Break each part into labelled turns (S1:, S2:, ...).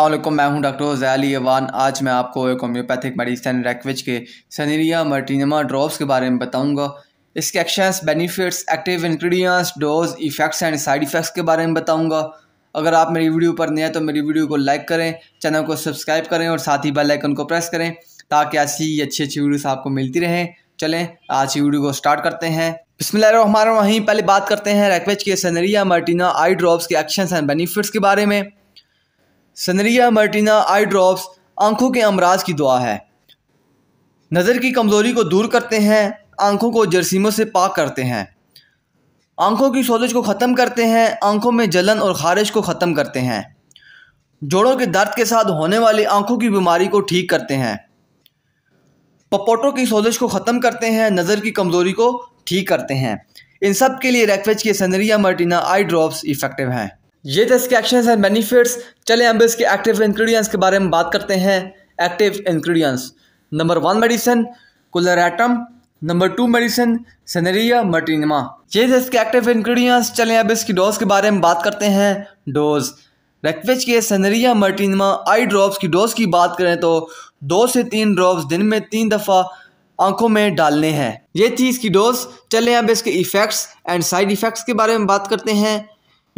S1: अल्लाह मैं हूं doctor जयाली Evan आज मैं आपको एक होम्योपैथिक मेडिसिन रेकविच के सनीरिया मर्टिनमा ड्रॉप्स के बारे में बताऊंगा इसके actions benefits active ingredients dose effects and side effects के बारे में बताऊंगा अगर आप मेरी वीडियो पर नए हैं तो मेरी वीडियो को लाइक करें चैनल को सब्सक्राइब करें और साथ ही बेलाइकन को प्रेस करें ताकि ऐसी अच्छी अच्छी वीडियोज़ आपको मिलती रहें चलें आज की वीडियो को स्टार्ट करते हैं वहीं पहले बात करते हैं रेकवेज के सनरिया मर्टिना आई ड्रॉप्स के एक्शंस एंड बेनिफिट्स के बारे में सनरिया मर्टिना आई ड्रॉप्स आंखों के अमराज की दुआ है नज़र की कमज़ोरी को दूर करते हैं आंखों को जरसीमों से पाक करते हैं आंखों की सोजश को ख़त्म करते हैं आंखों में जलन और खारिश को ख़त्म करते हैं जोड़ों के दर्द के साथ होने वाली आंखों की बीमारी को ठीक करते हैं पपोटों की सोजश को ख़त्म करते हैं नज़र की कमज़ोरी को ठीक करते हैं इन सब के लिए रेकवेज के Cineraria maritima eye drops effective हैं ये थे इसके एक्शन एंड बेनिफिट्स चले हम इसके एक्टिव इन्ग्रीडियंट्स के बारे में बात करते हैं active ingredients number one medicine कुलर एटम number two medicine Cineraria maritima ये थे इसके एक्टिव इंग्रेडिएंट्स चलें अब इसकी डोज के बारे में बात करते हैं डोज रेक्वेज के सनेरिया मर्टिनमा आई ड्रॉप्स की डोज की बात करें तो दो से तीन ड्रॉप्स दिन में तीन दफ़ा आंखों में डालने हैं ये थी इसकी डोज चलें अब इसके इफ़ेक्ट्स एंड साइड इफ़ेक्ट्स के बारे में बात करते हैं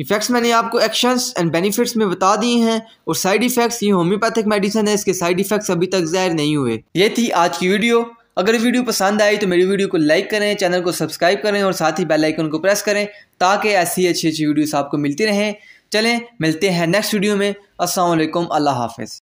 S1: इफ़ेक्ट्स मैंने आपको एक्शंस एंड बेनिफिट्स में बता दिए हैं और साइड इफ़ेक्ट्स ये होम्योपैथिक मेडिसिन है इसके साइड इफ़ेक्ट्स अभी तक ज़ाहिर नहीं हुए ये थी आज की वीडियो अगर वीडियो पसंद आई तो मेरी वीडियो को लाइक करें चैनल को सब्सक्राइब करें और साथ ही बेल आइकन को प्रेस करें ताकि ऐसी अच्छी अच्छी वीडियोस आपको मिलती रहें चलें मिलते हैं नेक्स्ट वीडियो में असलम अल्लाह हाफिज़